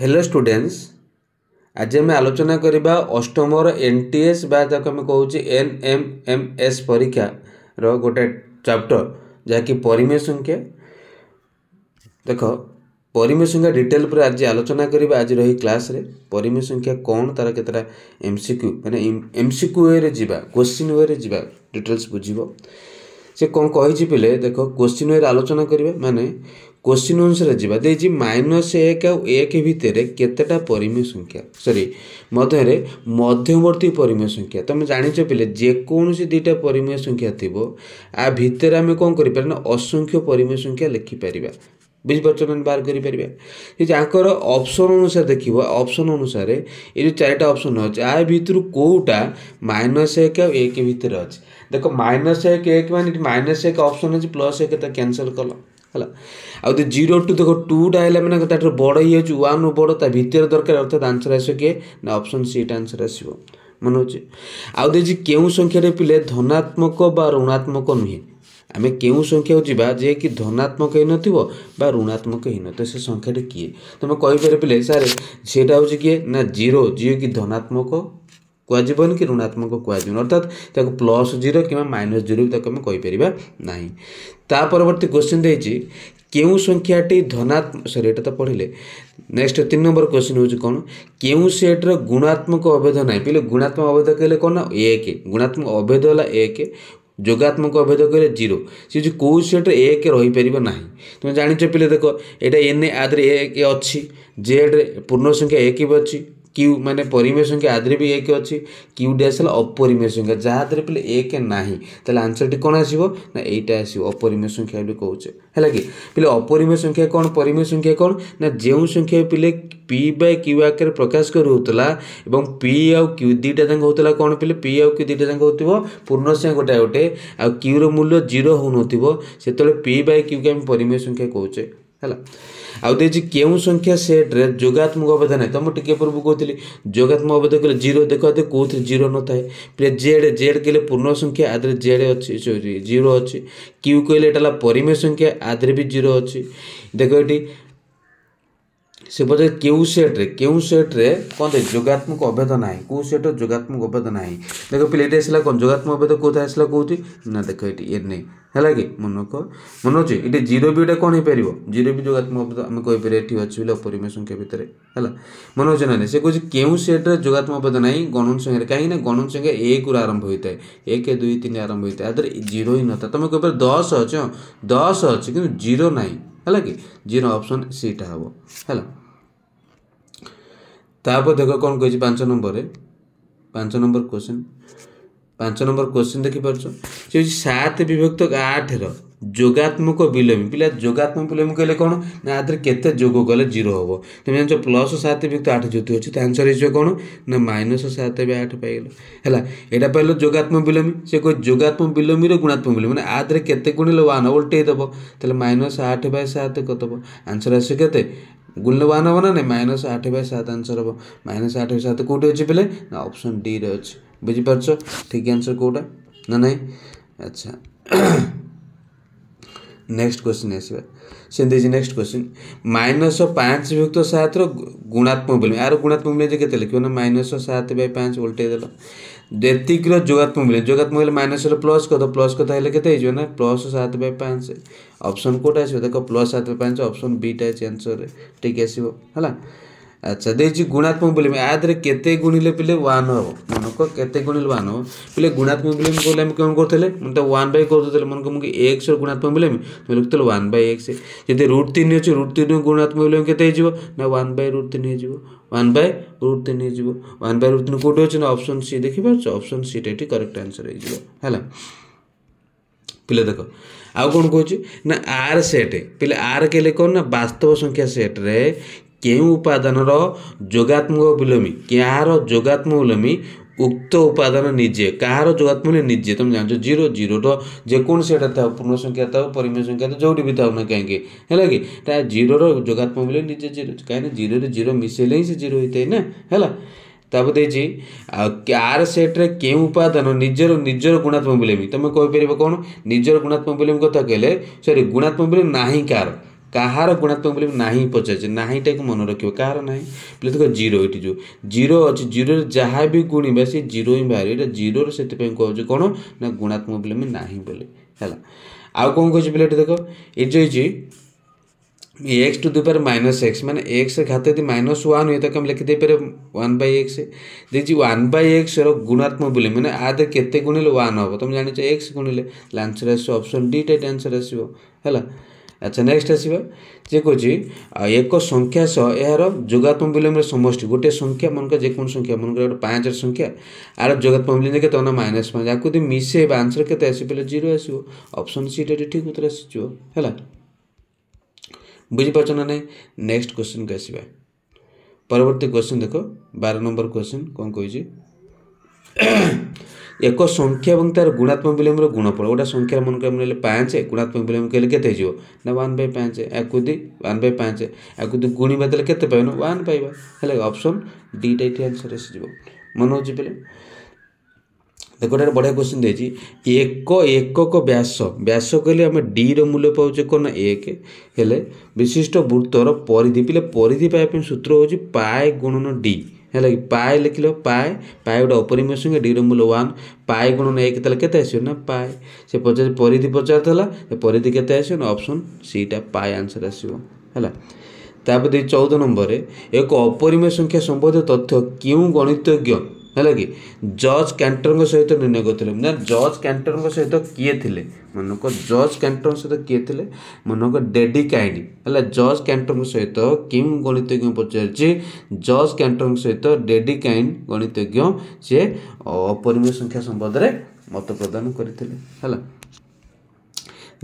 hello students ଆଜି ଆମେ ଆଲୋଚନା କରିବା ଅଷ୍ଟମର ଏନ୍ ଟି ଏସ୍ ବା ତାକୁ ଆମେ କହୁଛେ ଏନ୍ ଏମ୍ ଏମ୍ ଏସ୍ ପରୀକ୍ଷାର ଗୋଟେ ଚାପ୍ଟର ଯାହାକି ପରିମେୟ ସଂଖ୍ୟା ଦେଖ ପରିମେୟ ସଂଖ୍ୟା ଡିଟେଲ୍ ଉପରେ ଆଜି ଆଲୋଚନା କରିବା ଆଜିର ଏହି କ୍ଲାସ୍ରେ ପରିମେୟ ସଂଖ୍ୟା କ'ଣ ତା'ର କେତେଟା ଏମ୍ ସି କ୍ୟୁ ମାନେ ଏମ୍ ସି କ୍ୟୁ ୱେରେ ଯିବା କ୍ୱେଶ୍ଚିନ୍ ୱେରେ ଯିବା ଡିଟେଲ୍ସ ବୁଝିବ ସେ କ'ଣ କହିଛି ପିଲେ ଦେଖ କ୍ୱେଶ୍ଚିନ୍ ୱେରେ ଆଲୋଚନା କରିବା ମାନେ କୋଶ୍ଚିନ୍ ଅନୁସାରେ ଯିବା ଦେଇଛି ମାଇନସ୍ ଏକ ଆଉ ଏକ ଭିତରେ କେତେଟା ପରିମେୟ ସଂଖ୍ୟା ସରି ମଧ୍ୟରେ ମଧ୍ୟବର୍ତ୍ତୀ ପରିମେୟ ସଂଖ୍ୟା ତୁମେ ଜାଣିଛ ପିଲେ ଯେକୌଣସି ଦୁଇଟା ପରିମେୟ ସଂଖ୍ୟା ଥିବ ଆ ଭିତରେ ଆମେ କ'ଣ କରିପାରିବା ନା ଅସଂଖ୍ୟ ପରିମେୟ ସଂଖ୍ୟା ଲେଖିପାରିବା ବୁଝିପାରୁଛ ମାନେ ବାହାର କରିପାରିବା ଯେ ଆଙ୍କର ଅପସନ୍ ଅନୁସାରେ ଦେଖିବ ଅପସନ୍ ଅନୁସାରେ ଏ ଯେଉଁ ଚାରିଟା ଅପସନ୍ ଅଛି ଆ ଭିତରୁ କେଉଁଟା ମାଇନସ୍ ଏକ ଆଉ ଏକ ଭିତରେ ଅଛି ଦେଖ ମାଇନସ୍ ଏକ ଏକ ମାନେ ମାଇନସ୍ ଏକ ଅପସନ୍ ଅଛି ପ୍ଲସ୍ ଏକ ତା କ୍ୟାନସଲ୍ କଲ ହେଲା ଆଉ ଯଦି ଜିରୋଠୁ ଦେଖ ଟୁଟା ହେଲା ମାନେ ତା'ଠାରୁ ବଡ଼ ହେଇଯାଉଛି ୱାନ୍ରୁ ବଡ଼ ତା ଭିତରେ ଦରକାର ଅର୍ଥାତ୍ ଆନ୍ସର୍ ଆସିବ କିଏ ନା ଅପସନ୍ ସିଟା ଆନ୍ସର୍ ଆସିବ ମନେ ହେଉଛି ଆଉ ଦେଇଛି କେଉଁ ସଂଖ୍ୟାରେ ପିଲେ ଧନାତ୍ମକ ବା ଋଣାତ୍ମକ ନୁହେଁ ଆମେ କେଉଁ ସଂଖ୍ୟାକୁ ଯିବା ଯିଏକି ଧନାତ୍ମକ ହେଇନଥିବ ବା ଋଣାତ୍ମକ ହେଇନଥିବ ସେ ସଂଖ୍ୟାଟି କିଏ ତୁମେ କହିପାରିବ ପିଲେ ସାର୍ ସେଇଟା ହେଉଛି କିଏ ନା ଜିରୋ ଯିଏକି ଧନାତ୍ମକ କୁହାଯିବନି କି ଋଣାତ୍ମକ କୁହାଯିବନି ଅର୍ଥାତ୍ ତାକୁ ପ୍ଲସ୍ ଜିରୋ କିମ୍ବା ମାଇନସ୍ ଜିରୋ ବି ତାକୁ ଆମେ କହିପାରିବା ନାହିଁ ତା ପରବର୍ତ୍ତୀ କ୍ୱେଶ୍ଚିନ୍ ଦେଇଛି କେଉଁ ସଂଖ୍ୟାଟି ଧନାତ୍ମକ ସରି ଏଇଟା ତ ପଢ଼ିଲେ ନେକ୍ସଟ ତିନି ନମ୍ବର କ୍ୱେଶ୍ଚିନ୍ ହେଉଛି କ'ଣ କେଉଁ ସେଟ୍ର ଗୁଣାତ୍ମକ ଅବୈଧ ନାହିଁ ପିଲେ ଗୁଣାତ୍ମକ ଅବୈଧ କହିଲେ କ'ଣ ନା ଏକ ଗୁଣାତ୍ମକ ଅବୈଧ ହେଲା ଏକ ଯୋଗାତ୍ମକ ଅଭେଦ କହିଲେ ଜିରୋ ସେ ଯେଉଁ କେଉଁ ସେଟ୍ରେ ଏକ ରହିପାରିବ ନାହିଁ ତୁମେ ଜାଣିଛ ପିଲେ ଦେଖ ଏଇଟା ଏନ୍ ଏ ଆଦିରେ ଏକ ଅଛି ଜେଡ଼୍ରେ ପୂର୍ଣ୍ଣ ସଂଖ୍ୟା ଏକ ବି ଅଛି কিউ মানে পরিমেয় সংখ্যা আদরে বি এক অছি কিউ ড্যাশ হল অপরিমেয় সংখ্যা যা আদরে পলে এক না তাহলে আনসরটি কোণ আসব না এইটা আসব অপরিমেয় সংখ্যা বলে কৌছে হল কি পিলে অপরিমেয় সংখ্যা কোণ পরিমেয় সংখ্যা কোণ না যে সংখ্যা পিলে পি বাই কিউ আকারে প্রকাশ করে হতলা এবং পি আউ কিউ দুইটা যাক হতলা কোণ পিলে পি আউ কিউ দুইটা যাক হতিব পূর্ণসংখ্যা গোটায় গোটে আউ কিউর মূল্য জিরো হউনথিব সেতলে পি বাই কিউ কে আমি পরিমেয় সংখ্যা কৌছে ହେଲା ଆଉ ଦେଇଛି କେଉଁ ସଂଖ୍ୟା ସେଟ୍ରେ ଯୋଗାତ୍ମକ ଅବଦାନ ନାହିଁ ତ ମୁଁ ଟିକିଏ ପୂର୍ବରୁ କହୁଥିଲି ଯୋଗାତ୍ମକ ଅବଦାନ କହିଲେ ଜିରୋ ଦେଖାଯାଉ କେଉଁଥିରେ ଜିରୋ ନଥାଏ ପ୍ଲେ ଜେଡ଼୍ ଜେଡ଼୍ କହିଲେ ପୂର୍ଣ୍ଣ ସଂଖ୍ୟା ଆ ଦେହରେ ଜେଡ଼୍ ଅଛି ସରି ଜିରୋ ଅଛି କ୍ୟୁ କହିଲେ ଏଇଟା ହେଲା ପରିମେୟ ସଂଖ୍ୟା ଆ ଦେହରେ ବି ଜିରୋ ଅଛି ଦେଖ ଏଠି से पचारे के सेट्रे के सेट्रे कौन थे जोगात्मक अभेद ना कौ सेट्रे जोगात्मक अभेद ना देख पे ये आसा कौन जोगात्मक अभेद कौथ आसा कौटी ना देख ये ये नहीं है कि मन कह मन अच्छे ये जीरो भी गोटे कौन हो पार जीरो भी जोगात्मक अभेद आम कहपर ये अच्छे बोले अपरिमय संख्या भितर है मन अच्छे ना से कहे केट्रे जोगात्मक अभेद ना गणन संख्या कहीं गणन संख्या एक आरंभ होता है एक दुई तीन आरंभ होता है जीरो ही ना तुम कह दस दस अच्छे कि जीरो ना है कि जीरो अप्सन सीटा हाँ है ତାପରେ ଦେଖ କଣ କହିଛି ପାଞ୍ଚ ନମ୍ବରରେ ପାଞ୍ଚ ନମ୍ବର କୋଶ୍ଚିନ୍ ପାଞ୍ଚ ନମ୍ବର କୋଶ୍ଚିନ୍ ଦେଖିପାରୁଛ ସେ ହେଉଛି ସାତ ବିଭକ୍ତ ଆଠର ଯୋଗାତ୍ମକ ବିଲୋମୀ ପିଲା ଯୋଗାତ୍ମକ ବିଲୋମୀ କହିଲେ କ'ଣ ନା ଆ କେତେ ଯୋଗ କଲେ ଜିରୋ ହେବ ତୁମେ ଜାଣିଛ ପ୍ଲସ୍ ସାତ ବିଭକ୍ତ ଆଠ ଯେହେତୁ ଅଛି ତା ଆନ୍ସର୍ ହେଇଯିବ କ'ଣ ନା ମାଇନସ୍ ସାତ ବି ଆଠ ପାଇଗଲ ହେଲା ଏଇଟା ପାଇଲ ଯୋଗାତ୍ମକ ବିଲୋମୀ ସେ କହିଲେ ଯୋଗାତ୍ମକ ବିଲୋମୀର ଗୁଣାତ୍ମକ ବିଲୋମୀ ମାନେ ଆ ଦେହରେ କେତେ ଗୁଣିଲେ ୱାନ୍ ଓଲଟେଇ ଦେବ ତାହେଲେ ମାଇନସ୍ ଆଠ ବାଇ ସାତ କରିଦେବ ଆନ୍ସର୍ ଆସିବ କେତେ ଗୁଣବାନ ହେବ ନା ନାହିଁ ମାଇନସ୍ ଆଠ ବାଇ ସାତ ଆନ୍ସର୍ ହେବ ମାଇନସ୍ ଆଠ ବାଇ ସାତ କେଉଁଠି ଅଛି ପିଲେ ନା ଅପସନ୍ ଡିରେ ଅଛି ବୁଝିପାରୁଛ ଠିକ୍ ଆନ୍ସର୍ କେଉଁଟା ନା ନାହିଁ ଆଚ୍ଛା नेक्स्ट क्वेश्चन आसवा ସେମିତି ହେଇଛି ନେକ୍ସଟ କ୍ୱେଶ୍ଚିନ୍ ମାଇନସ୍ ପାଞ୍ଚ ବିଭକ୍ତ ସାତର ଗୁଣାତ୍ମକ ବିଲମ୍ବ ଏହାର ଗୁଣାତ୍ମକ ବିଲମ୍ବ କେତେ ଲେଖିବ ନା ମାଇନସ୍ ସାତ ବାଇ ପାଞ୍ଚ ଓଲଟେଇ ଦେଲ ଯେତିକିର ଯୋଗାତ୍ମକ ବିଲମ୍ବ ଯୋଗାତ୍ମକ ହେଲେ ମାଇନସ୍ ହେଲେ ପ୍ଲସ୍ କଥା ପ୍ଲସ୍ କଥା ହେଲେ କେତେ ହେଇଯିବ ନା ପ୍ଲସ୍ ସାତ ବାଇ ପାଞ୍ଚ ଅପସନ୍ କେଉଁଟା ଆସିବ ଦେଖ ପ୍ଲସ୍ ସାତ ବାଇ ପାଞ୍ଚ ଅପସନ୍ ବିଟା ଅଛି ଆନ୍ସର୍ରେ ଠିକ୍ ଆସିବ ହେଲା अच्छा देखिए गुणात्मक बोल आयात गुणिले पे वन हम मन को गुणिले वन हम पे गुणात्मक बोले बोले कौन करते वन बै कर मन को मुझे एक सौ गुणात्मक बोले लिखते वन बै एक जी रुट तीन अच्छे रुट तीन गुणात्मक बोले के वन बै रुट तीन वन बै रुट तीन वन बै रुट तीन कौटे अच्छे ना अप्सन सी देख पार अप्सन सीटा ये करेक्ट आंसर हो पे देख आउ कौन कह आर सेट पे आर कहले कौन ना बास्तव संख्या सेट्रे କେଉଁ ଉପାଦାନର ଯୋଗାତ୍ମକ ବିଲୋମୀ କାହାର ଯୋଗାତ୍ମକ ବିଲୋମୀ ଉକ୍ତ ଉପାଦାନ ନିଜେ କାହାର ଯୋଗାତ୍ମକ ନିଜେ ତୁମେ ଜାଣିଛ ଜିରୋ ଜିରୋର ଯେକୌଣସି ଏଇଟା ଥାଉ ପୂର୍ଣ୍ଣ ସଂଖ୍ୟା ଥାଉ ପରିମେୟ ସଂଖ୍ୟା ଥାଉ ଯେଉଁଠି ବି ଥାଉ ନା କାହିଁକି ହେଲା କି ତା ଜିରୋର ଯୋଗାତ୍ମକ ବିଲୋମୀ ନିଜେ ଜିରୋ କାହିଁକିନା ଜିରୋରେ ଜିରୋ ମିଶାଇଲେ ହିଁ ସେ ଜିରୋ ହୋଇଥାଏ ନା ହେଲା ତାପରେ ଦେଇଛି ଆଉ ଆର ସେଟ୍ରେ କେଉଁ ଉପାଦାନ ନିଜର ନିଜର ଗୁଣାତ୍ମକ ବିଲୋମୀ ତୁମେ କହିପାରିବ କ'ଣ ନିଜର ଗୁଣାତ୍ମକ ବିଲୋମୀ କଥା କହିଲେ ସରି ଗୁଣାତ୍ମକ ବିଲୋମୀ ନାହିଁ କାହାର कहार गुणात्मक बोले ना ही पचारे ना ही टाइम मन रख कह ना पे देखो जीरो ये जो जीरो अच्छे जीरो जहाँ भी गुणवे सी जीरो ही बाहर ये जीरो कहु कौन ना गुणात्मक बोले ना ही बोले है आउ कौन कह पे देख ये जो है X to the power minus X मैंने एक्स घात यदि माइनस वन हुए तो आम लिखिदे वन बै एक्स देखिए वन बै एक्सर गुणात्मक बोले मैंने आदि के गुणिले वन हम तुम जान एक्स गुणिले आंसर आसपन डीटा आंसर आसो है ଆଚ୍ଛା ନେକ୍ସଟ୍ ଆସିବା ଯେ କହୁଛି ଏକ ସଂଖ୍ୟା ସହ ଏହାର ଯୋଗାତ୍ମକ ବିଲମ୍ବର ସମଷ୍ଟି ଗୋଟିଏ ସଂଖ୍ୟା ମନେକର ଯେକୌଣସି ସଂଖ୍ୟା ମନେକର ଗୋଟେ ପାଞ୍ଚର ସଂଖ୍ୟା ଆର ଯୋଗାତ୍ମକ ବିଲମ୍ବ କେତେ ନା ମାଇନସ୍ ପାଞ୍ଚ ଆକୁ ଯଦି ମିଶାଇବା ଆନ୍ସର୍ କେତେ ଆସିବ ବୋଲେ ଜିରୋ ଆସିବ ଅପସନ୍ ସିଟା ଏଠି ଠିକ୍ ଉତ୍ତର ଆସିଯିବ ହେଲା ବୁଝିପାରୁଛ ନା ନାହିଁ ନେକ୍ସଟ୍ କ୍ୱେଶ୍ଚିନ୍କୁ ଆସିବା ପରବର୍ତ୍ତୀ କ୍ୱେଶ୍ଚିନ୍ ଦେଖ ବାର ନମ୍ବର କ୍ୱେଶ୍ଚିନ୍ କ'ଣ କହିଛି ଏକ ସଂଖ୍ୟା ଏବଂ ତା'ର ଗୁଣାତ୍ମକ ବିଲୋମର ଗୁଣଫଳ ଗୋଟେ ସଂଖ୍ୟାର ମନେକର ଆମେ ନେଲେ ପାଞ୍ଚ ଗୁଣାତ୍ମକ ବିଲୋମ କହିଲେ କେତେ ହେଇଯିବ ନା ୱାନ୍ ବାଇ ପାଞ୍ଚ ୟାକୁ ଦୁଇ ୱାନ୍ ବାଇ ପାଞ୍ଚ ୟାକୁ ଦୁଇ ଗୁଣିବା ଦେଲେ କେତେ ପାଇବ ନା ୱାନ୍ ପାଇବା ହେଲେ ଅପସନ୍ ଡିଟା ଏଠି ଆନ୍ସର୍ ଆସିଯିବ ମନେ ହେଉଛି ପିଲା ଦେଖ ଗୋଟେ ବଢ଼ିଆ କ୍ୱେଶ୍ଚିନ୍ ଦେଇଛି ଏକ ଏକକ ବ୍ୟାସ ବ୍ୟାସ କହିଲେ ଆମେ ଡିର ମୂଲ୍ୟ ପାଉଛେ କ'ଣ ନା ଏକ ହେଲେ ବିଶିଷ୍ଟ ବୃତ୍ତର ପରିଧି ପିଲେ ପରିଧି ପାଇବା ପାଇଁ ସୂତ୍ର ହେଉଛି ପାଏ ଗୁଣନ ଡି ହେଲା କି ପାଏ ଲେଖିଲ ପାଏ ପାଏ ଗୋଟେ ଅପରିମ ସଂଖ୍ୟା ଡି ଡମ୍ବୁଲ ୱାନ୍ ପାଏ ଗୁଣ ନେଇ କେତେବେଳେ କେତେ ଆସିବ ନା ପାଏ ସେ ପଚାରି ପରିଧି ପଚାରୁଥିଲା ସେ ପରିଧି କେତେ ଆସିବ ନା ଅପସନ୍ ସିଟା ପାଏ ଆନ୍ସର୍ ଆସିବ ହେଲା ତାପରେ ଦେଇ ଚଉଦ ନମ୍ବରରେ ଏକ ଅପରିମେୟ ସଂଖ୍ୟା ସମ୍ବନ୍ଧୀୟ ତଥ୍ୟ କେଉଁ ଗଣିତଜ୍ଞ ହେଲା କି ଜର୍ଜ କ୍ୟାଣ୍ଟରଙ୍କ ସହିତ ନିର୍ଣ୍ଣୟ କରିଥିଲେ ନା ଜର୍ଜ କ୍ୟାଣ୍ଟରଙ୍କ ସହିତ କିଏ ଥିଲେ ମନେକ ଜର୍ଜ କ୍ୟାଣ୍ଟରଙ୍କ ସହିତ କିଏ ଥିଲେ ମନେକ ଡେଡି କାଇଣ୍ଡ ହେଲା ଜର୍ଜ କ୍ୟାଣ୍ଟରଙ୍କ ସହିତ କିମ୍ ଗଣିତଜ୍ଞ ପଚାରିଛି ଜର୍ଜ କ୍ୟାଣ୍ଟରଙ୍କ ସହିତ ଡେଡି କାଇଣ୍ଡ ଗଣିତଜ୍ଞ ସିଏ ଅପରିମୀୟ ସଂଖ୍ୟା ସମ୍ବନ୍ଧରେ ମତ ପ୍ରଦାନ କରିଥିଲେ ହେଲା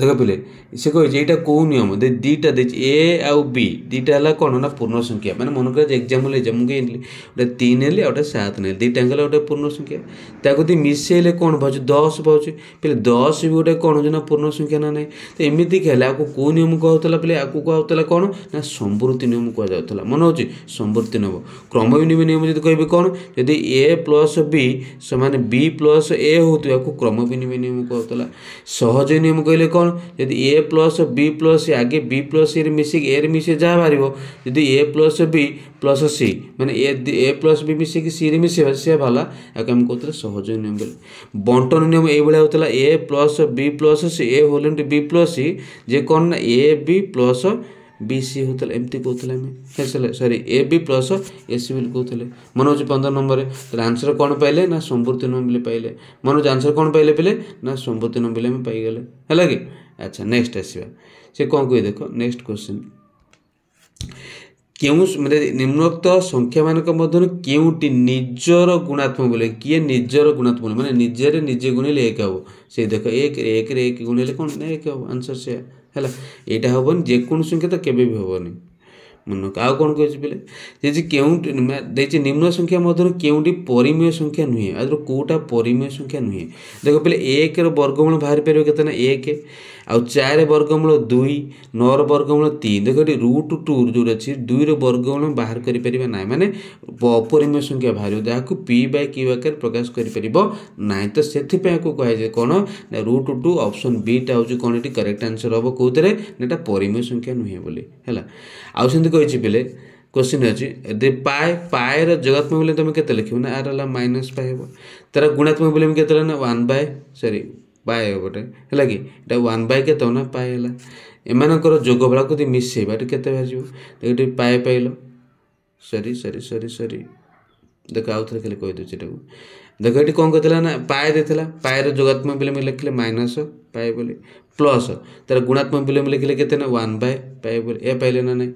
দেখ পিলে সে কে এইটা কেউ নিয়ম দুইটা দিয়েছে এ আি দুইটা হল কোণ না পূর্ণ সংখ্যা মানে মনে করে এক্সাম্পল এই মুখে গোটে তিন নেলি আউটে সাত নেলি দুইটা গেলে গোটে পূর্ণ সংখ্যা তাকে যদি মিশাইলে কোণ পাচ্ছ দশ পাচ্ছ পিলে দশ বি গোটে কোণ হচ্ছে না পূর্ণ সংখ্যা না নাই তো এমিতি খেলে আকু কেউ নিয়ম কুহতলা পিলে আকু কুহতলা কোণ না সম্বৃত্তি নিয়ম কুহযাওতলা মনে হচ্ছে সম্বৃত্তি নিয়ম ক্রমবিনিময় নিয়ম যদি কহবে কোণ যদি এ প্লস বি সমান বি প্লস এ হোক ক্রমবিনিময় নিয়ম কুহতলা সহজ নিয়ম কহিলে কোণ কোণ যদি এ প্লস বি প্লস আগে বি প্লস সিরে মিশিকি এর মিশে যা বাহার যদি A plus B plus C মানে এ এ প্লস বি মিশিকি সিরে মিশিবা সে ভাল ইয়াকে আমি কହୁଥିଲେ সহজ নিয়ম বলে বন্টন নিয়ম এইভাবে হচ্ছিল A plus B plus C A whole into B plus C যে কোণ না A B plus B C होता sorry A B plus A C बिल कहते मनोज पंद्रह नंबर आंसर कौन पाइले ना समृद्धि नम बिल पाइले हो आंसर कौन पाइले पे ना समृद्धि नम बिल पाइले है कि अच्छा नेक्स्ट आसवा से कौन कह देख नेक्स्ट क्वेश्चन क्यों निम्नोक्त संख्या मानक निजर गुणात्मक बोले किए निजर गुणात्मक मानते निजे निजे गुणिले एक हे से देख एक एक गुणिले कौन एक हम आंसर से ହେଲା ଏଇଟା ହେବନି ଯେକୌଣସି ସଂଖ୍ୟା ତ କେବେ ବି ହେବନି ମନକୁ ଆଉ କ'ଣ କହିଛି ପିଲେ ଯେ କେଉଁଠି ଦେଇଛି ନିମ୍ନ ସଂଖ୍ୟା ମଧ୍ୟରୁ କେଉଁଠି ପରିମେୟ ସଂଖ୍ୟା ନୁହେଁ ଆଦର କେଉଁଟା ପରିମେୟ ସଂଖ୍ୟା ନୁହେଁ ଦେଖ ପିଲେ ଏକର ବର୍ଗମୂଳ ବାହାରି ପାରିବ କେତେ ନା ଏକ ଆଉ ଚାରିର ବର୍ଗମୂଳ ଦୁଇ ନଅର ବର୍ଗମୂଳ ତିନି ଦେଖ ଏଠି ରୁଟ୍ ଟୁ ଯେଉଁଟା ଅଛି ଦୁଇର ବର୍ଗମୂଳ ବାହାର କରିପାରିବା ନାହିଁ ମାନେ ଅପରିମେୟ ସଂଖ୍ୟା ବାହାରିବ ଯାହାକୁ ପି ବାଇ କ୍ୟୁ ଆକାରରେ ପ୍ରକାଶ କରିପାରିବ ନାହିଁ ତ ସେଥିପାଇଁ ଆକୁ କୁହାଯାଏ କ'ଣ ନା ରୁଟ୍ ଟୁ ଅପସନ୍ ବିଟା ହେଉଛି କ'ଣ ଏଠି କରେକ୍ଟ ଆନ୍ସର୍ ହେବ କେଉଁଥିରେ ନା ଏଇଟା ପରିମେୟ ସଂଖ୍ୟା ନୁହେଁ ବୋଲି ହେଲା ଆଉ ସେମିତି କହିଛି ପିଲେ କୋଶ୍ଚିନ୍ ଅଛି ଯଦି ପାଏ ପାଏର ଜଗାତ୍ମକ ବିଲୋମ ତୁମେ କେତେ ଲେଖିବ ନା ଆର ହେଲା ମାଇନସ୍ ପାଏ ହେବ ତାର ଗୁଣାତ୍ମକ ବିଲୋମ କେତେ ହେଲା ନା ୱାନ୍ ବାଏ ସରି ପାଏ ଗୋଟେ ହେଲା କି ଏଇଟା ୱାନ୍ ବାଏ କେତେ ନା ପାଏ ହେଲା ଏମାନଙ୍କର ଯୋଗ ବେଳାକୁ ଯଦି ମିଶାଇବା ଏଠି କେତେ ବାହାରିଯିବ ଏଠି ପାଏ ପାଇଲ ସରି ସରି ସରି ସରି ଦେଖ ଆଉ ଥରେ ଖାଲି କହିଦେଉଛି ଏଟାକୁ ଦେଖ ଏଠି କ'ଣ କହିଥିଲା ନା ପାଏ ଦେଇଥିଲା ପାଏର ଯୋଗାତ୍ମକ ବିଲୋମ ଲେଖିଲେ ମାଇନସ୍ ପାଏ ବୋଲି ପ୍ଲସ୍ ତାର ଗୁଣାତ୍ମକ ବିଲୋମ ଲେଖିଲେ କେତେ ନା ୱାନ୍ ବାଏ ପାଏ ବୋଲି ଏ ପାଇଲେ ନା ନାହିଁ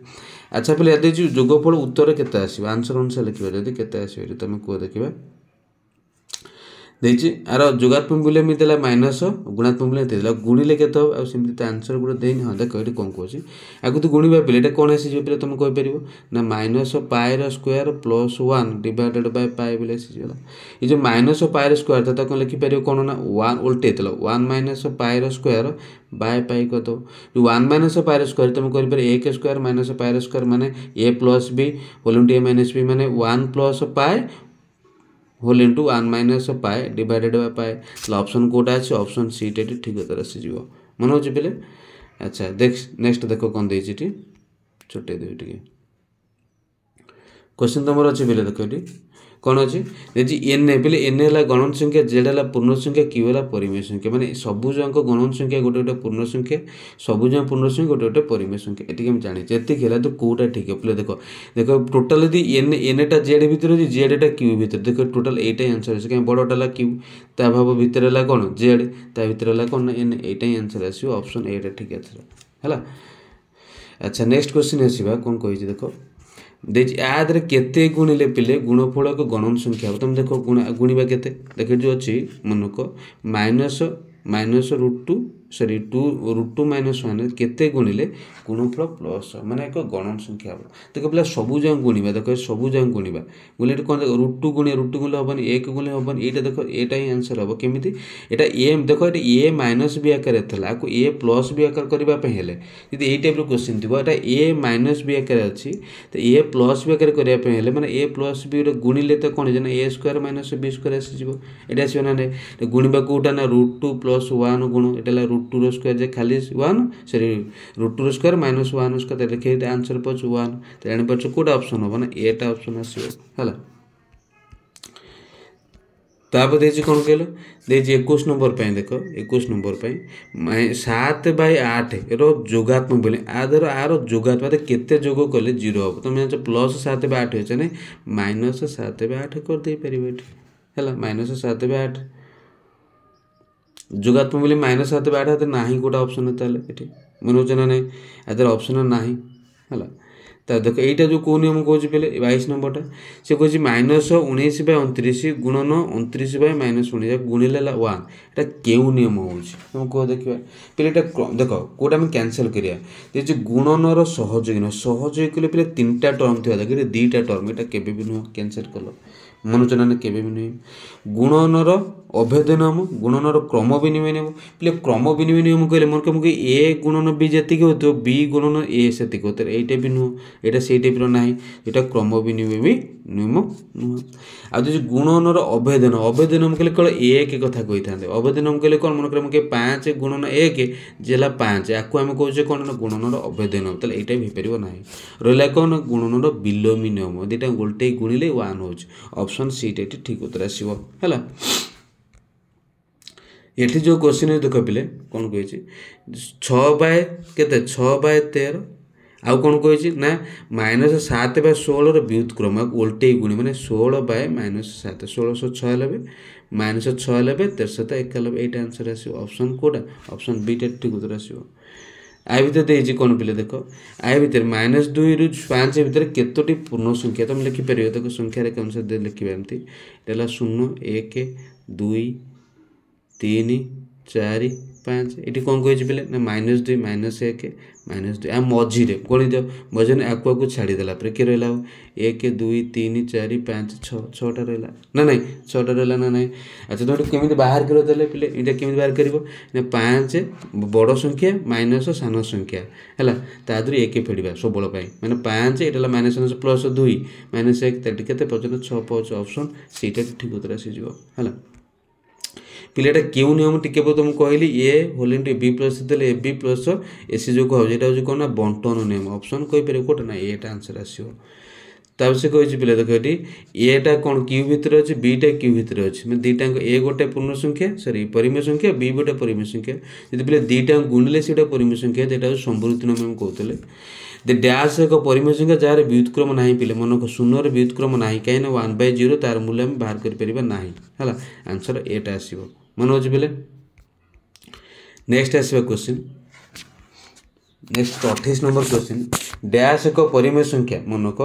ଆଚ୍ଛା ପିଲା ଦେଇଛି ଯୋଗଫଳ ଉତ୍ତର କେତେ ଆସିବ ଆନ୍ସର୍ ଅନୁସାରେ ଲେଖିବା ଯଦି କେତେ ଆସିବ ଯଦି ତୁମେ କୁହ ଦେଖିବା ଦେଇଛି ଆର ଯୋଗାତ୍ମକ ମୂଲ୍ୟ ଏମିତି ଦେଲା ମାଇନସ୍ ଗୁଣାତ୍ମକ ମୂଲ୍ୟ ଦେଲା ଗୁଣିଲେ କେତେ ହେବ ଆଉ ସେମିତି ତା ଆନ୍ସର୍ ଗୋଟେ ଦେଇନି ହଁ ଦେଖ ଏଠି କ'ଣ କହୁଛି ଆକୁ ତୁ ଗୁଣିବା ପିଲା ଏଇଟା କ'ଣ ଆସିଯିବ ପିଲା ତୁମେ କହିପାରିବ ନା ମାଇନସ୍ ପାଏର square plus one divided by pi ବୋଲି ଆସିଗଲା ଏ ଯେଉଁ ମାଇନସ୍ ପାଏର ସ୍କୋୟାର୍ ତ କ'ଣ ଲେଖିପାରିବ କ'ଣ ନା ୱାନ୍ ଓଲ୍ଟେ ହେଇଥିଲା ୱାନ୍ ମାଇନସ୍ ପାଏର ସ୍କୋୟାର୍ ବାଏ ପାଇ କରିଦେବ ଯେଉଁ ୱାନ୍ ମାଇନସ୍ ପାଏର ସ୍କୋୟାର୍ ତୁମେ କରିପାରିବ ଏକ ସ୍କୋୟାର୍ ମାଇନସ୍ ପାଏର ସ୍କୋୟାର୍ ମାନେ ଏ ପ୍ଲସ୍ ବି ଓଲୁଣ୍ଟି ଏ ମାଇନସ୍ ବି ମାନେ one plus pi whole into one minus pi divided by pi ତାହେଲେ ଅପସନ୍ କେଉଁଟା ଅଛି ଅପସନ୍ ସିଟା ଏଠି ଠିକ୍ ଉତ୍ତର ଆସିଯିବ ମନେ ହେଉଛି ପିଲେ ଆଚ୍ଛା ନେକ୍ସଟ ଦେଖ କ'ଣ ଦେଇଛି ଏଠି ଛୋଟେଇ ଦେବି ଟିକେ କୋଶ୍ଚିନ୍ ତୁମର ଅଛି ପିଲେ ଦେଖ ଏଠି କ'ଣ ଅଛି ଯଦି ଏନ୍ ବୋଲେ ଏନ୍ ହେଲା ଗଣନ ସଂଖ୍ୟା ଜେଡ଼୍ ହେଲା ପୂର୍ଣ୍ଣ ସଂଖ୍ୟା କ୍ୟୁ ହେଲା ପରିମେୟ ସଂଖ୍ୟା ମାନେ ସବୁଯାକ ଗଣନ ସଂଖ୍ୟା ଗୋଟେ ଗୋଟେ ପୂର୍ଣ୍ଣ ସଂଖ୍ୟା ସବୁଯାକ ପୂର୍ଣ୍ଣ ସଂଖ୍ୟା ଗୋଟେ ଗୋଟେ ପରିମେୟ ସଂଖ୍ୟା ଏତିକି ଆମେ ଜାଣିଛେ ଏତିକି ହେଲା ତ କେଉଁଟା ଠିକ୍ ବୋଲେ ଦେଖ ଦେଖ ଟୋଟାଲ୍ ଯଦି ଏନ୍ ଏନ୍ଟା ଜେଡ଼୍ ଭିତରେ ଅଛି ଜେଡ଼୍ଟା କ୍ୟୁ ଭିତରେ ଦେଖ ଟୋଟାଲ୍ ଏଇଟା ହିଁ ଆନ୍ସର୍ ଆସିବ କାହିଁକି ବଡ଼ଟା ହେଲା କ୍ୟୁ ତା ଭାବ ଭିତରେ ହେଲା କ'ଣ ଜେଡ଼୍ ତା ଭିତରେ ହେଲା କ'ଣ ନା ଏନ୍ ଏଇଟା ହିଁ ଆନ୍ସର୍ ଆସିବ ଅପସନ୍ ଏଇଟା ଠିକ୍ ଆସିଲା ହେଲା ଆଚ୍ଛା ନେକ୍ସଟ କୋଶ୍ଚିନ୍ ଆସିବା କ'ଣ କହିଛି ଦେଖ देखिए या देर के गुणिले पे गुणफल गणन संख्या हम तुम देख गुण गुणवा के देखिए जो अच्छी मन को minus minus root two sorry two root two minus one কেতে গুণিলে গুণফল প্লস মানে এক গণন সংখ্যা হব দেখ পিলা সবু যাক গুণবা দেখ সবু যাক গুণবা গুণলে এটা কোণ রুট টু গুণে রুট টু গুণলে হবনি এক গুণলে হবনি এইটা দেখ এটা হি আনসর হব কেমিতি এটা এ দেখ এটা এ মাইনস বি আকারে লা আকু এ প্লস বি আকার করা হলে যদি এই টাইপর কোশ্চিন থাকবে এটা এ মাইনস বি আকারে অছি তো এ প্লস বি আকারে করা হলে মানে এ প্লস বি গুণিলে তো কোণ জানা A square minus B square আসিযোগ এটা আসবে না গুণবা কোটা না রুট টু প্লস ওয়ান গুণ এটা হল রুট root 2 square જે ખાલી 1 sorry root 2 square minus 1 square એટલે કે આન્સર પછી 1 તો એને પછી કોડ ઓપ્શન હોબને a ટા ઓપ્શન આસીઓ હેલા ତାପରେ ଦେଇଛି କ'ଣ କହିଲ ଦେଇଛି ଏକୋଇଶ ନମ୍ବର ପାଇଁ ଦେଖ ଏକୋଇଶ ନମ୍ବର ପାଇଁ ସାତ ବାଇ ଆଠର ଯୋଗାତ୍ମକ ବୋଲି ଆ ଧର ଆର ଯୋଗାତ୍ମକ କେତେ ଯୋଗ କଲେ ଜିରୋ ହେବ ତୁମେ ଜାଣିଛ ପ୍ଲସ୍ ସାତ ବାଇ ଆଠ ଅଛି ନା ମାଇନସ୍ ସାତ ବାଇ ଆଠ କରିଦେଇପାରିବ ଏଠି ହେଲା ମାଇନସ୍ ସାତ ବାଇ ଆଠ যোগাত্মক বলে মাইনাস হাতে ব্যাট হাতে না গোটা অপসন তাহলে এটি মনে হচ্ছে না নাই এদের অপসন না হল তা দেখো এইটা ଯେଉଁ କେଉଁ ନିୟମ କହୁଛି କହିଲେ ବାଇଶ ନମ୍ବରଟା ସେ କହୁଛି ମାଇନସ୍ ଉଣେଇଶ ବାଇ ଅଣତିରିଶ ଗୁଣନ ଅଣତିରିଶ ବାଇ ମାଇନସ୍ ଉଣେଇଶ ଗୁଣିଲେ ହେଲା ୱାନ୍ ଏଇଟା କେଉଁ ନିୟମ ହେଉଛି ତୁମେ କୁହ ଦେଖିବା ପିଲା ଏଇଟା ଦେଖ କେଉଁଟା ଆମେ କ୍ୟାନସଲ୍ କରିବା ଯେ ଗୁଣନର ସହଯୋଗୀ ନୁହଁ ସହଯୋଗୀ କହିଲେ ପିଲା ତିନିଟା ଟର୍ମ ଥିବା ଦରକାର ଦୁଇଟା ଟର୍ମ ଏଇଟା କେବେ ବି ନୁହଁ କ୍ୟାନସଲ୍ କଲ ମନୋଚନାନେ କେବେ ବି ନୁହେଁ ଗୁଣନର ଅଭେଦ ନିୟମ ଗୁଣନର କ୍ରମ ବିନିମୟ ନିୟମ ପିଲେ କ୍ରମ ବିନିମୟ ନିୟମ କହିଲେ ମୋର କେମିତି ଏ ଗୁଣନ ବି ଯେତିକି ହେଉଥିବ ବି ଗୁଣନ ଏ ସେତିକି ହେଉଥିବ ଏଇଟା ବି ନୁହଁ ଏଇଟା ସେଇ ଟାଇପ୍ର ନାହିଁ ଏଇଟା କ୍ରମ ବିନିମୟ ବି ନିୟମ ନୁହଁ ଆଉ ଯଦି ଗୁଣନର ଅଭେଦନ ଅଭେଦନ ମୁଁ କହିଲେ କେବଳ ଏକ କଥା କହିଥାନ୍ତି ଅଭେଦନ ମୁଁ କହିଲେ କ'ଣ ମନେକର ମୁଁ କହିଲେ ପାଞ୍ଚ ଗୁଣନ ଏକ ଯେ ହେଲା ପାଞ୍ଚ ଆକୁ ଆମେ କହୁଛେ କ'ଣ ନା ଗୁଣନର ଅଭେଦନ ତାହେଲେ ଏଇଟା ବି ହେଇପାରିବ ନାହିଁ ରହିଲା କ'ଣ ନା ଗୁଣନର ବିଲୋମୀ ନିୟମ ଦୁଇଟା ଗୋଲଟେଇ ଗୁଣିଲେ ୱାନ୍ ହେଉଛି ଅପସନ୍ ସିଟା ଏଠି ଠିକ୍ ଉତ୍ତର ଆସିବ ହେଲା ଏଠି ଯେଉଁ କୋଶ୍ଚିନ୍ ଦେଖ ପିଲେ କ'ଣ କହିଛି ଛଅ ବାଏ କେତେ ଛଅ ବାଏ ତେର आउ कौन कह माइनस सात बाय षोल क्रम ओल्टे गुणी मैंने षोल बाय माइनस सात षोलश छयानबे माइनस छयानबे एक एकानबे ये आंसर आसन कौटा अप्सन बीटा ठीक उत्तर आस आ भर दे कौन पे देख आ भितर माइनस दुई रु पाँच भितर कतोटी पूर्ण संख्या तुम लिखिपर देख संख्यार अनुसार लिखा लिखे शून्य एक दुई तीन चार पाँच ये कौन कही पे माइनस दुई माइनस एक माइनस दुई आ मझिरे गणिदेव मझिरे आपको आपको छाड़देला किए रहा एक दुई तीन चार पाँच छः छःटा रहा ना ना छटा रहा ना ना अच्छा तुम केमी बाहर करें पे यहाँ केमी बाहर कर पाँच बड़ संख्या माइनस सान संख्या है एक फेड़ा सबल मैंने पाँच ये माइनस माइनस प्लस दुई माइनस एक के पचास छ पाँच अप्सन सहीटा ठीक उत्तर आसीज है ପିଲାଟା କେଉଁ ନିୟମଟି କେବଳ ତ ମୁଁ କହିଲି A whole into B plus ଦେଲେ A B plus A C ଯୋଗ ହେଉଛି ଏଇଟା ହେଉଛି କ'ଣ ନା ବଣ୍ଟନ ନିୟମ ଅପସନ୍ କହିପାରିବ କେଉଁଟା ନା ଏଟା ଆନ୍ସର୍ ଆସିବ ତାପରେ ସେ କହିଛି ପିଲା ଦେଖ ଏଠି ଏଟା କ'ଣ କ୍ୟୁ ଭିତରେ ଅଛି ବିଟା କ୍ୟୁ ଭିତରେ ଅଛି ମାନେ ଦୁଇଟାଙ୍କ ଏ ଗୋଟେ ପୂର୍ଣ୍ଣ ସଂଖ୍ୟା ସରି ପରିମେୟ ସଂଖ୍ୟା ବି ଗୋଟେ ପରିମେୟ ସଂଖ୍ୟା ଯଦି ପିଲା ଦୁଇଟାଙ୍କୁ ଗୁଣିଲେ ସେଇଟା ପରିମେୟ ସଂଖ୍ୟା ଯେଉଁଟା ହେଉଛି ସମ୍ବୃତି ନାମ ଆମେ କହୁଥିଲେ ଦି ଡ୍ୟାସ୍ ଏକ ପରିମେୟ ସଂଖ୍ୟା ଯାହାର ବ୍ୟୁତ୍କ୍ରମ ନାହିଁ ପିଲା ମନକୁ ଶୂନ୍ୟର ବ୍ୟୁତ୍କ୍ରମ ନାହିଁ କାହିଁକିନା ୱାନ୍ ବାଇ ଜିରୋ ତା'ର ମୂଲ୍ୟ ଆମେ ବାହାର କରିପାରିବା ନାହିଁ ହେଲା ଆନ୍ସର୍ ଏଟା ଆସିବ मनोज बिले नेक्स्ट आसवे क्वेश्चन नेक्स्ट अठाई नंबर क्वेश्चन डैश एक परिमेय संख्या मन रख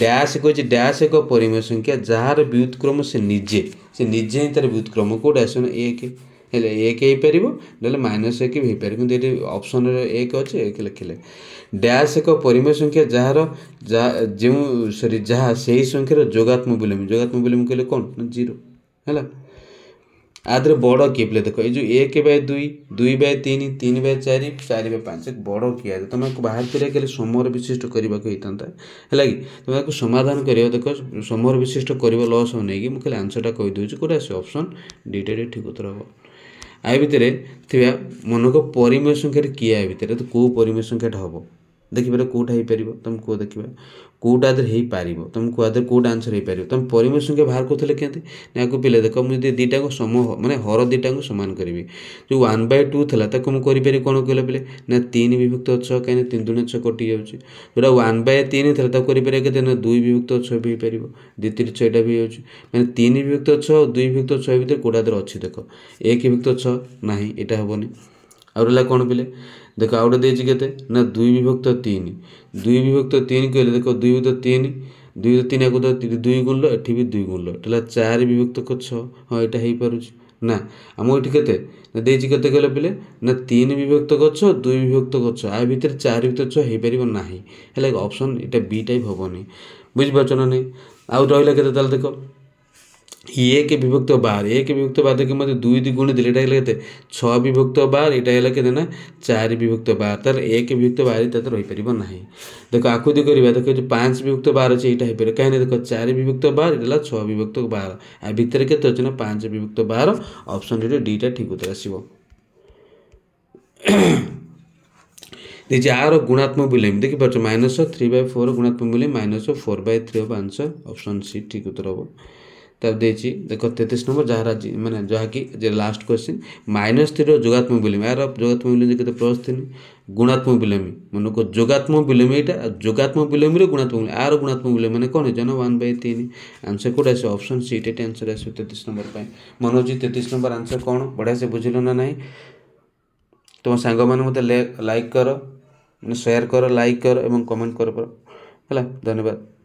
डैश कह डैश एक परिमेय संख्या जार व्युतक्रम से निजे से निजे ही तरह व्युतक्रम कौट आस एक एक पार ना माइनस एक भी हो पार अपसन एक अच्छे एक लिखे डैश एक परिमेय संख्या जार जो सरी जहाँ से ही संख्यार जोगात्म बुलेमी जोगात्म बुलेमी कह कौन जीरो है ଆଧିରେ ବଡ଼ କିଏ ଦେଖ ଏଇ ଯେଉଁ ଏକ ବାଇ ଦୁଇ ଦୁଇ ବାଇ ତିନି ତିନି ବାଇ ଚାରି ଚାରି ବାଇ ପାଞ୍ଚ ବଡ଼ କିଏ ଆଦି ତୁମେ ଆକୁ ବାହାର କରିବା ହେଲେ ସମର ବିଶିଷ୍ଟ କରିବାକୁ ହେଇଥାନ୍ତା ହେଲା କି ତୁମେ ତାକୁ ସମାଧାନ କରିବା ଦେଖ ସମର ବିଶିଷ୍ଟ କରିବ ଲସ୍ ନେଇକି ମୁଁ ଖାଲି ଆନ୍ସର୍ଟା କହିଦେଉଛି କେଉଁଟା ସେ ଅପସନ୍ ଡିଟାରେ ଠିକ୍ ଉତ୍ତର ହେବ ଆ ଭିତରେ ଥିବା ମନକୁ ପରିମେୟ ସଂଖ୍ୟାରେ କିଏ ଆ ଭିତରେ ତ କେଉଁ ପରିମେୟ ସଂଖ୍ୟାଟା ହେବ ଦେଖିପାରିବ କେଉଁଟା ହେଇପାରିବ ତୁମେ କୁହ ଦେଖିବା କେଉଁଟା ଆଧରେ ହେଇପାରିବ ତୁମେ କୁହ ଆଦେହରେ କେଉଁଟା ଆନ୍ସର୍ ହେଇପାରିବ ତୁମେ ପରିମେୟ ସଂଖ୍ୟା ବାହାର କରୁଥିଲେ କେମିତି ନା ୟାକୁ ପିଲା ଦେଖ ମୁଁ ଯଦି ଦୁଇଟାକୁ ସମ ମାନେ ହର ଦୁଇଟାକୁ ସମାନ କରିବି ଯେଉଁ ୱାନ୍ ବାଇ ଟୁ ଥିଲା ତାକୁ ମୁଁ କରିପାରିବି କ'ଣ କହିଲେ ପିଲେ ନା ତିନି ବିଭକ୍ତ ଛଅ କାହିଁକି ତିନି ଦୁଣେ ଛଅ କଟିଯାଉଛି ଯେଉଁଟା ୱାନ୍ ବାଇ ତିନି ଥିଲା ତାକୁ କରିପାରିବା କେତେ ନା ଦୁଇ ବିଭକ୍ତ ଛଅ ବି ହେଇପାରିବ ଦୁଇ ତିନି ଛଅଟା ବି ହେଇଯାଉଛି ମାନେ ତିନି ବିଭକ୍ତ ଛଅ ଦୁଇ ବିଭକ୍ତ ଛଅ ଭିତରେ କେଉଁଟା ଆଦେହରେ ଅଛି ଦେଖ ଏକ ବିଭକ୍ତ ଛଅ ନାହିଁ ଏଇଟା ହେବନି ଆଉ ରହିଲା କ'ଣ ପିଲେ ଦେଖ ଆଉ ଗୋଟେ ଦେଇଛି କେତେ ନା ଦୁଇ ବିଭକ୍ତ ତିନି ଦୁଇ ବିଭକ୍ତ ତିନି କହିଲେ ଦେଖ ଦୁଇ ବିଭକ୍ତ ତିନି ଦୁଇ ତିନି ଆକୁ ତ ଦୁଇ ଗୁଣିଲ ଏଠି ବି ଦୁଇ ଗୁଣିଲ ଏଠି ହେଲା ଚାରି ବିଭକ୍ତ ଛଅ ହଁ ଏଇଟା ହେଇପାରୁଛି ନା ଆମ ଏଠି କେତେ ନା ଦେଇଛି କେତେ କହିଲେ ପିଲେ ନା ତିନି ବିଭକ୍ତ ଗଛ ଦୁଇ ବିଭକ୍ତ ଗଛ ଆ ଭିତରେ ଚାରି ବିଭକ୍ତ ଛଅ ହେଇପାରିବ ନାହିଁ ହେଲେ ଅପସନ୍ ଏଇଟା ବି ଟାଇପ୍ ହେବନି ବୁଝିପାରୁଛ ନା ନାହିଁ ଆଉ ରହିଲା କେତେ ତାହେଲେ ଦେଖ एक विभक्त बार एक विभक्त बार देखिए मतलब दुई दुई गुण दिले ये के छभक्त बार ये के चार विभक्त बार तर एक विभक्त बार तो रही पार ना देख आकु दी कर देखो जो पाँच विभक्त बार अच्छे यहाँ हो कहीं देख चार विभक्त बार ये छभक्त बार भितर के तो पाँच विभक्त बार अप्सन डीटा ठीक उत्तर आसो देखिए आर गुणात्मक मूल्य देख पार माइनस थ्री बै फोर गुणात्मक मूल्य माइनस फोर बै थ्री हम आंसर अप्सन सी ठीक उत्तर हाँ तब देखिए देख तेतीस नंबर जहाँ मैंने जहाँकि लास्ट क्वेश्चन माइनस थ्री रोगात्मक विलमी यार जोगात्मक विलमी के तो प्लस थी गुणात्मक विलमी मन को जोगात्मक विलमी यहाँ जोगात्मक विलमी गुणात्मक विलमी आर गुणात्मक विलमी मैंने कौन जन वन बै तीन आंसर कौटा आस अपसन सी टेट आंसर आस तेतीस नंबर पर मन हो तेतीस नंबर आंसर कौन बढ़िया से बुझल ना ना तुम सांग मत लाइक कर मैंने सेयार कर लाइक कर और कमेंट कर है धन्यवाद